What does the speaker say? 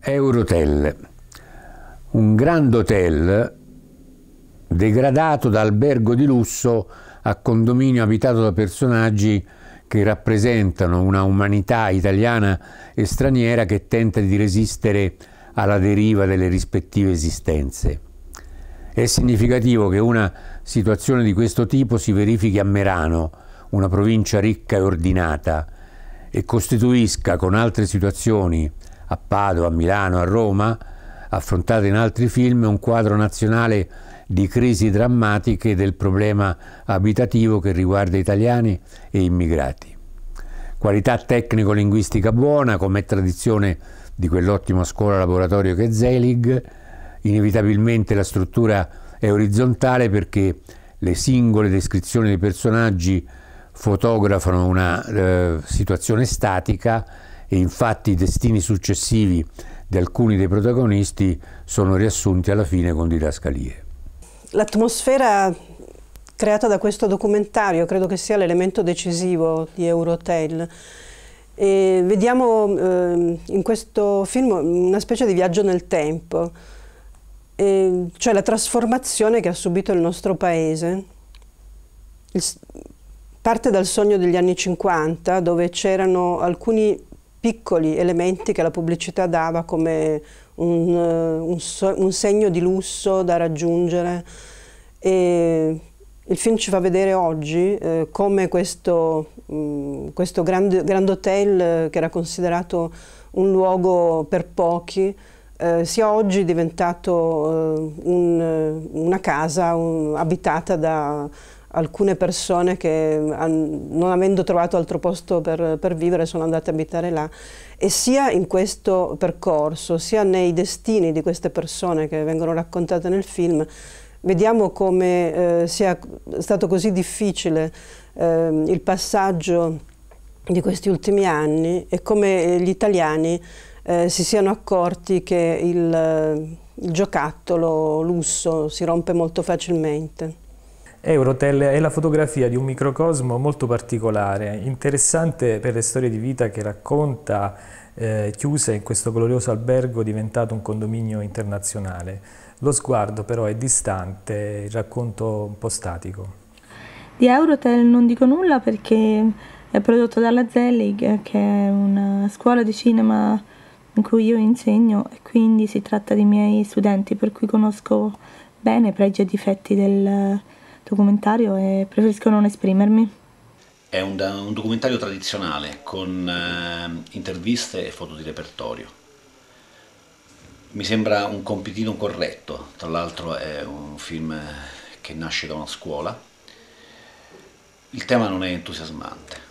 Eurotel, un grand hotel degradato da albergo di lusso a condominio abitato da personaggi che rappresentano una umanità italiana e straniera che tenta di resistere alla deriva delle rispettive esistenze. È significativo che una situazione di questo tipo si verifichi a Merano, una provincia ricca e ordinata, e costituisca con altre situazioni a Padova, a Milano, a Roma, affrontato in altri film, un quadro nazionale di crisi drammatiche del problema abitativo che riguarda italiani e immigrati. Qualità tecnico-linguistica buona, come è tradizione di quell'ottima scuola laboratorio che è Zelig, inevitabilmente la struttura è orizzontale perché le singole descrizioni dei personaggi fotografano una eh, situazione statica e infatti i destini successivi di alcuni dei protagonisti sono riassunti alla fine con didascalie. L'atmosfera creata da questo documentario credo che sia l'elemento decisivo di Eurotel. E vediamo eh, in questo film una specie di viaggio nel tempo, e cioè la trasformazione che ha subito il nostro paese. Il, parte dal sogno degli anni 50, dove c'erano alcuni piccoli elementi che la pubblicità dava come un, eh, un, un segno di lusso da raggiungere. E il film ci fa vedere oggi eh, come questo, mh, mm, questo grand, grand, hotel eh, che era considerato un luogo per pochi eh, sia oggi diventato eh, un, eh, una casa un, abitata da alcune persone che non avendo trovato altro posto per, per vivere sono andate a abitare là e sia in questo percorso sia nei destini di queste persone che vengono raccontate nel film vediamo come eh, sia stato così difficile eh, il passaggio di questi ultimi anni e come gli italiani eh, si siano accorti che il, il giocattolo lusso si rompe molto facilmente. Eurotel è la fotografia di un microcosmo molto particolare, interessante per le storie di vita che racconta, eh, chiuse in questo glorioso albergo diventato un condominio internazionale. Lo sguardo però è distante, il racconto un po' statico. Di Eurotel non dico nulla perché è prodotto dalla Zellig, che è una scuola di cinema in cui io insegno e quindi si tratta di miei studenti, per cui conosco bene pregi e difetti del documentario e preferisco non esprimermi. È un, un documentario tradizionale con eh, interviste e foto di repertorio. Mi sembra un compitino corretto, tra l'altro è un film che nasce da una scuola. Il tema non è entusiasmante,